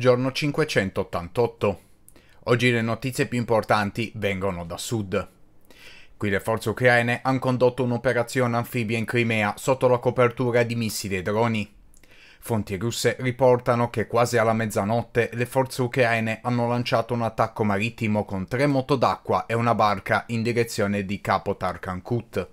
giorno 588. Oggi le notizie più importanti vengono da sud. Qui le forze ucraine hanno condotto un'operazione anfibia in Crimea sotto la copertura di missili e droni. Fonti russe riportano che quasi alla mezzanotte le forze ucraine hanno lanciato un attacco marittimo con tre moto d'acqua e una barca in direzione di Capo Kankut.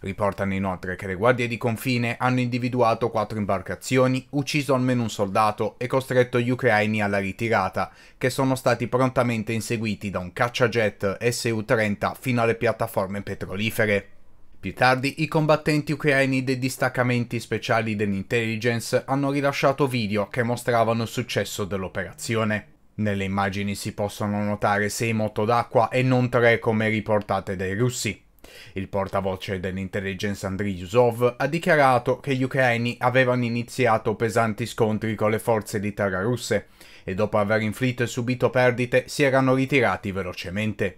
Riportano inoltre che le guardie di confine hanno individuato quattro imbarcazioni, ucciso almeno un soldato e costretto gli ucraini alla ritirata, che sono stati prontamente inseguiti da un cacciajet Su-30 fino alle piattaforme petrolifere. Più tardi i combattenti ucraini dei distaccamenti speciali dell'intelligence hanno rilasciato video che mostravano il successo dell'operazione. Nelle immagini si possono notare sei moto d'acqua e non tre come riportate dai russi. Il portavoce dell'intelligence Andriy Yusov ha dichiarato che gli ucraini avevano iniziato pesanti scontri con le forze di terra russe e dopo aver inflitto e subito perdite si erano ritirati velocemente.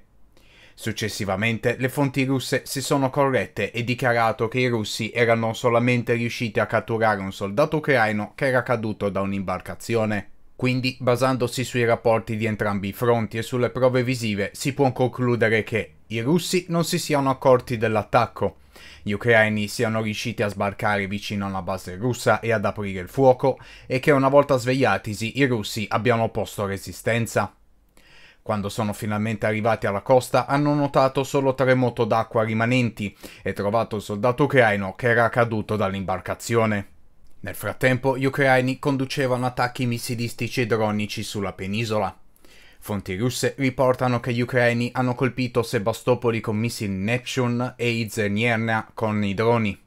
Successivamente le fonti russe si sono corrette e dichiarato che i russi erano solamente riusciti a catturare un soldato ucraino che era caduto da un'imbarcazione. Quindi, basandosi sui rapporti di entrambi i fronti e sulle prove visive, si può concludere che i russi non si siano accorti dell'attacco, gli ucraini siano riusciti a sbarcare vicino alla base russa e ad aprire il fuoco, e che una volta svegliatisi i russi abbiano posto resistenza. Quando sono finalmente arrivati alla costa hanno notato solo tremoto d'acqua rimanenti e trovato il soldato ucraino che era caduto dall'imbarcazione. Nel frattempo gli ucraini conducevano attacchi missilistici e dronici sulla penisola. Fonti russe riportano che gli ucraini hanno colpito Sebastopoli con missili Neptune e Izernierna con i droni.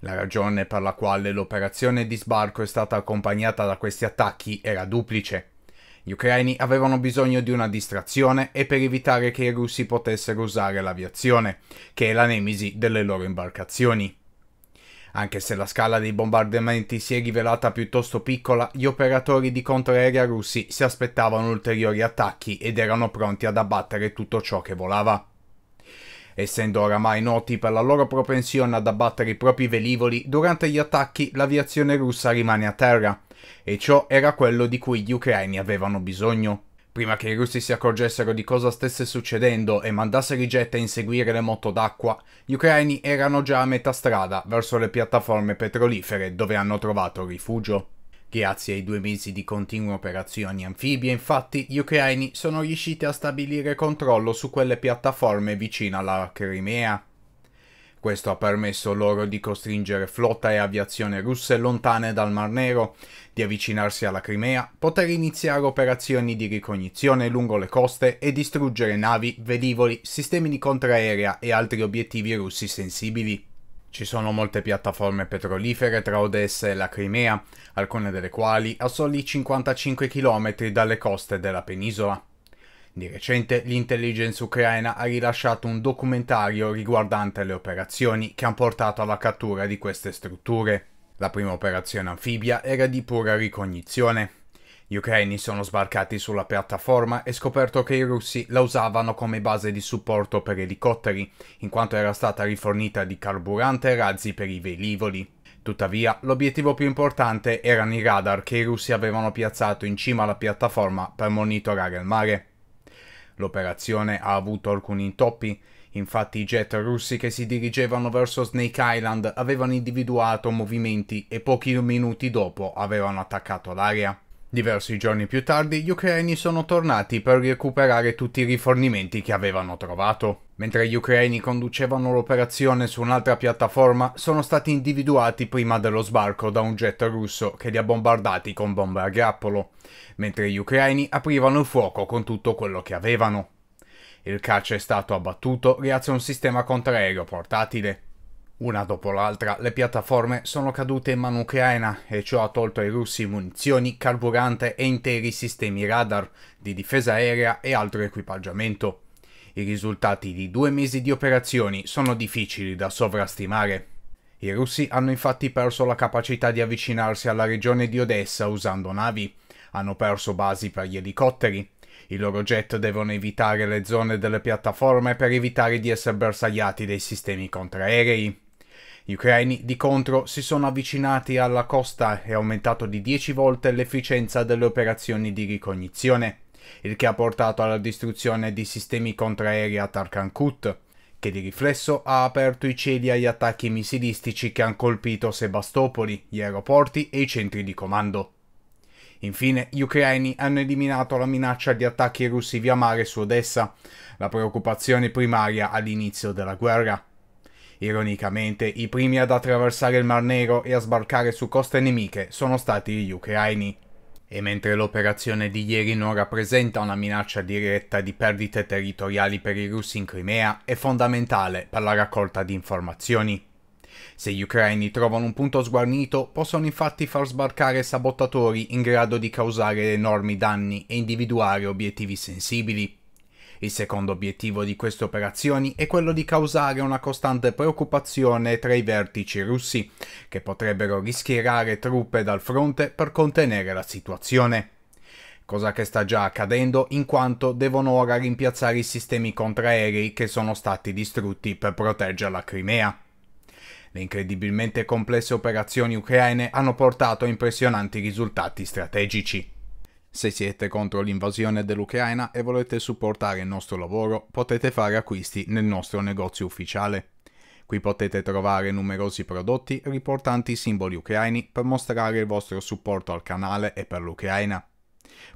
La ragione per la quale l'operazione di sbarco è stata accompagnata da questi attacchi era duplice. Gli ucraini avevano bisogno di una distrazione e per evitare che i russi potessero usare l'aviazione, che è la nemisi delle loro imbarcazioni. Anche se la scala dei bombardamenti si è rivelata piuttosto piccola, gli operatori di controaerea russi si aspettavano ulteriori attacchi ed erano pronti ad abbattere tutto ciò che volava. Essendo oramai noti per la loro propensione ad abbattere i propri velivoli, durante gli attacchi l'aviazione russa rimane a terra, e ciò era quello di cui gli ucraini avevano bisogno. Prima che i russi si accorgessero di cosa stesse succedendo e mandassero i jet a inseguire le moto d'acqua, gli ucraini erano già a metà strada verso le piattaforme petrolifere dove hanno trovato rifugio. Grazie ai due mesi di continue operazioni anfibie, infatti, gli ucraini sono riusciti a stabilire controllo su quelle piattaforme vicino alla Crimea. Questo ha permesso loro di costringere flotta e aviazione russe lontane dal Mar Nero, di avvicinarsi alla Crimea, poter iniziare operazioni di ricognizione lungo le coste e distruggere navi, velivoli, sistemi di contraerea e altri obiettivi russi sensibili. Ci sono molte piattaforme petrolifere tra Odessa e la Crimea, alcune delle quali a soli 55 km dalle coste della penisola. Di recente l'intelligence ucraina ha rilasciato un documentario riguardante le operazioni che hanno portato alla cattura di queste strutture. La prima operazione anfibia era di pura ricognizione. Gli ucraini sono sbarcati sulla piattaforma e scoperto che i russi la usavano come base di supporto per elicotteri, in quanto era stata rifornita di carburante e razzi per i velivoli. Tuttavia, l'obiettivo più importante erano i radar che i russi avevano piazzato in cima alla piattaforma per monitorare il mare. L'operazione ha avuto alcuni intoppi, infatti i jet russi che si dirigevano verso Snake Island avevano individuato movimenti e pochi minuti dopo avevano attaccato l'area. Diversi giorni più tardi gli ucraini sono tornati per recuperare tutti i rifornimenti che avevano trovato. Mentre gli ucraini conducevano l'operazione su un'altra piattaforma, sono stati individuati prima dello sbarco da un jet russo che li ha bombardati con bombe a grappolo, mentre gli ucraini aprivano il fuoco con tutto quello che avevano. Il caccia è stato abbattuto grazie a un sistema contraereo portatile. Una dopo l'altra le piattaforme sono cadute in mano ucraina e ciò ha tolto ai russi munizioni, carburante e interi sistemi radar, di difesa aerea e altro equipaggiamento. I risultati di due mesi di operazioni sono difficili da sovrastimare. I russi hanno infatti perso la capacità di avvicinarsi alla regione di Odessa usando navi, hanno perso basi per gli elicotteri, i loro jet devono evitare le zone delle piattaforme per evitare di essere bersagliati dai sistemi contraerei. Gli ucraini di contro si sono avvicinati alla costa e aumentato di 10 volte l'efficienza delle operazioni di ricognizione, il che ha portato alla distruzione di sistemi contraerei a Tarkankut, che di riflesso ha aperto i cieli agli attacchi missilistici che hanno colpito Sebastopoli, gli aeroporti e i centri di comando. Infine, gli ucraini hanno eliminato la minaccia di attacchi russi via mare su Odessa, la preoccupazione primaria all'inizio della guerra Ironicamente, i primi ad attraversare il Mar Nero e a sbarcare su coste nemiche sono stati gli ucraini. E mentre l'operazione di ieri non rappresenta una minaccia diretta di perdite territoriali per i russi in Crimea, è fondamentale per la raccolta di informazioni. Se gli ucraini trovano un punto sguarnito, possono infatti far sbarcare sabotatori in grado di causare enormi danni e individuare obiettivi sensibili. Il secondo obiettivo di queste operazioni è quello di causare una costante preoccupazione tra i vertici russi, che potrebbero rischierare truppe dal fronte per contenere la situazione cosa che sta già accadendo in quanto devono ora rimpiazzare i sistemi contraerei che sono stati distrutti per proteggere la Crimea. Le incredibilmente complesse operazioni ucraine hanno portato a impressionanti risultati strategici. Se siete contro l'invasione dell'Ucraina e volete supportare il nostro lavoro, potete fare acquisti nel nostro negozio ufficiale. Qui potete trovare numerosi prodotti riportanti i simboli ucraini per mostrare il vostro supporto al canale e per l'Ucraina.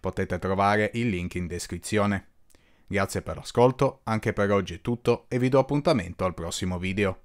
Potete trovare il link in descrizione. Grazie per l'ascolto, anche per oggi è tutto e vi do appuntamento al prossimo video.